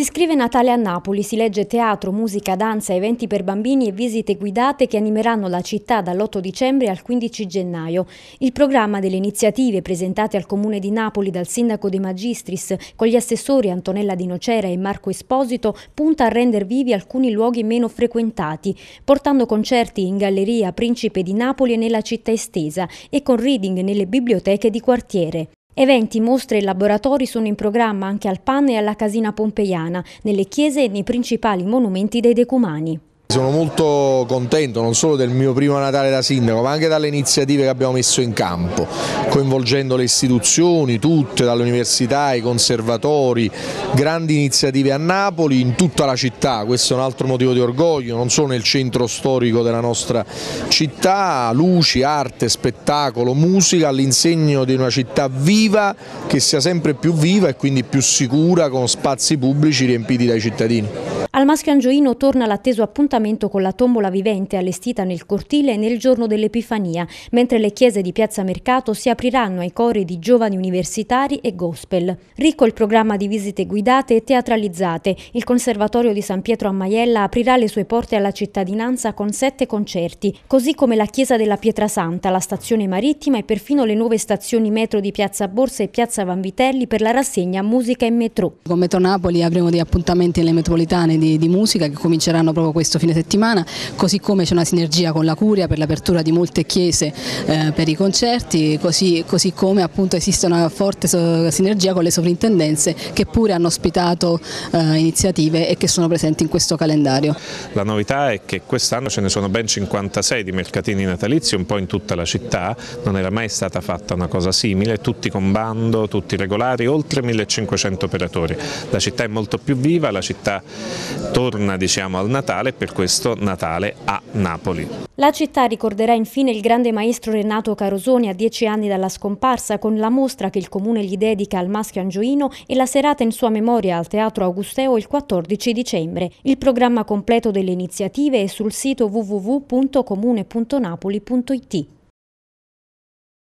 Si scrive Natale a Napoli, si legge teatro, musica, danza, eventi per bambini e visite guidate che animeranno la città dall'8 dicembre al 15 gennaio. Il programma delle iniziative presentate al Comune di Napoli dal Sindaco De Magistris con gli assessori Antonella Di Nocera e Marco Esposito punta a rendere vivi alcuni luoghi meno frequentati, portando concerti in Galleria Principe di Napoli e nella città estesa e con reading nelle biblioteche di quartiere. Eventi, mostre e laboratori sono in programma anche al PAN e alla Casina Pompeiana, nelle chiese e nei principali monumenti dei decumani. Sono molto contento non solo del mio primo Natale da sindaco ma anche dalle iniziative che abbiamo messo in campo, coinvolgendo le istituzioni, tutte, dall'università, ai conservatori, grandi iniziative a Napoli, in tutta la città, questo è un altro motivo di orgoglio, non solo nel centro storico della nostra città, luci, arte, spettacolo, musica, all'insegno di una città viva che sia sempre più viva e quindi più sicura con spazi pubblici riempiti dai cittadini. Al maschio angioino torna l'atteso appuntamento con la tombola vivente allestita nel cortile nel giorno dell'Epifania, mentre le chiese di Piazza Mercato si apriranno ai cori di giovani universitari e gospel. Ricco il programma di visite guidate e teatralizzate, il Conservatorio di San Pietro a Maiella aprirà le sue porte alla cittadinanza con sette concerti, così come la chiesa della Pietrasanta, la stazione marittima e perfino le nuove stazioni metro di Piazza Borsa e Piazza Vanvitelli per la rassegna Musica in Metro. Con Metro Napoli avremo dei appuntamenti nelle metropolitane di, di, musica che cominceranno proprio questo fine settimana, così come c'è una sinergia con la Curia per l'apertura di molte chiese eh, per i concerti, così, così come appunto, esiste una forte so sinergia con le sovrintendenze che pure hanno ospitato eh, iniziative e che sono presenti in questo calendario. La novità è che quest'anno ce ne sono ben 56 di mercatini natalizi un po' in tutta la città, non era mai stata fatta una cosa simile, tutti con bando, tutti regolari, oltre 1500 operatori. La città è molto più viva, la città torna diciamo, al Natale per questo Natale a Napoli. La città ricorderà infine il grande maestro Renato Carosoni a dieci anni dalla scomparsa con la mostra che il comune gli dedica al maschio angioino e la serata in sua memoria al Teatro Augusteo il 14 dicembre. Il programma completo delle iniziative è sul sito www.comune.napoli.it.